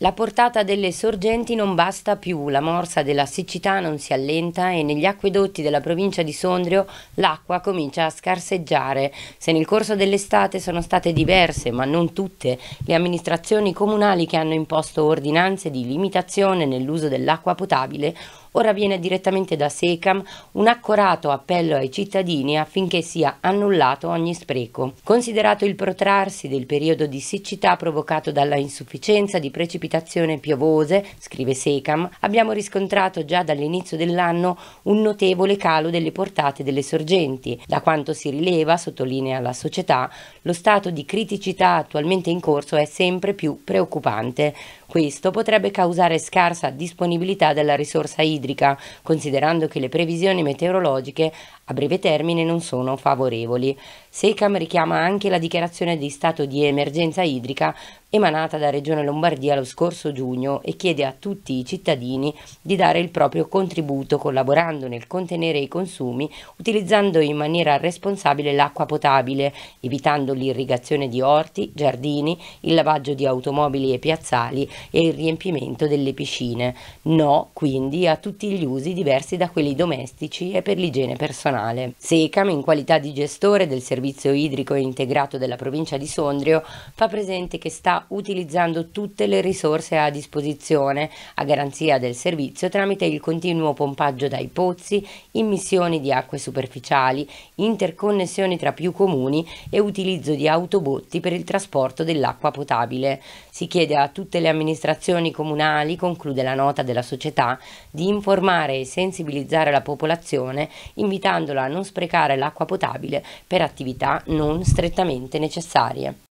La portata delle sorgenti non basta più, la morsa della siccità non si allenta e negli acquedotti della provincia di Sondrio l'acqua comincia a scarseggiare. Se nel corso dell'estate sono state diverse, ma non tutte, le amministrazioni comunali che hanno imposto ordinanze di limitazione nell'uso dell'acqua potabile, ora viene direttamente da Secam un accorato appello ai cittadini affinché sia annullato ogni spreco. Considerato il protrarsi del periodo di siccità provocato dalla insufficienza di precipitazioni precipitazioni piovose, scrive Secam, abbiamo riscontrato già dall'inizio dell'anno un notevole calo delle portate delle sorgenti. Da quanto si rileva, sottolinea la società, lo stato di criticità attualmente in corso è sempre più preoccupante. Questo potrebbe causare scarsa disponibilità della risorsa idrica, considerando che le previsioni meteorologiche a breve termine non sono favorevoli. Secam richiama anche la dichiarazione di stato di emergenza idrica emanata da Regione Lombardia lo scorso scorso giugno e chiede a tutti i cittadini di dare il proprio contributo collaborando nel contenere i consumi utilizzando in maniera responsabile l'acqua potabile, evitando l'irrigazione di orti, giardini, il lavaggio di automobili e piazzali e il riempimento delle piscine. No, quindi, a tutti gli usi diversi da quelli domestici e per l'igiene personale. Secam, in qualità di gestore del servizio idrico integrato della provincia di Sondrio, fa presente che sta utilizzando tutte le risorse risorse a disposizione a garanzia del servizio tramite il continuo pompaggio dai pozzi, immissioni di acque superficiali, interconnessioni tra più comuni e utilizzo di autobotti per il trasporto dell'acqua potabile. Si chiede a tutte le amministrazioni comunali, conclude la nota della società, di informare e sensibilizzare la popolazione invitandola a non sprecare l'acqua potabile per attività non strettamente necessarie.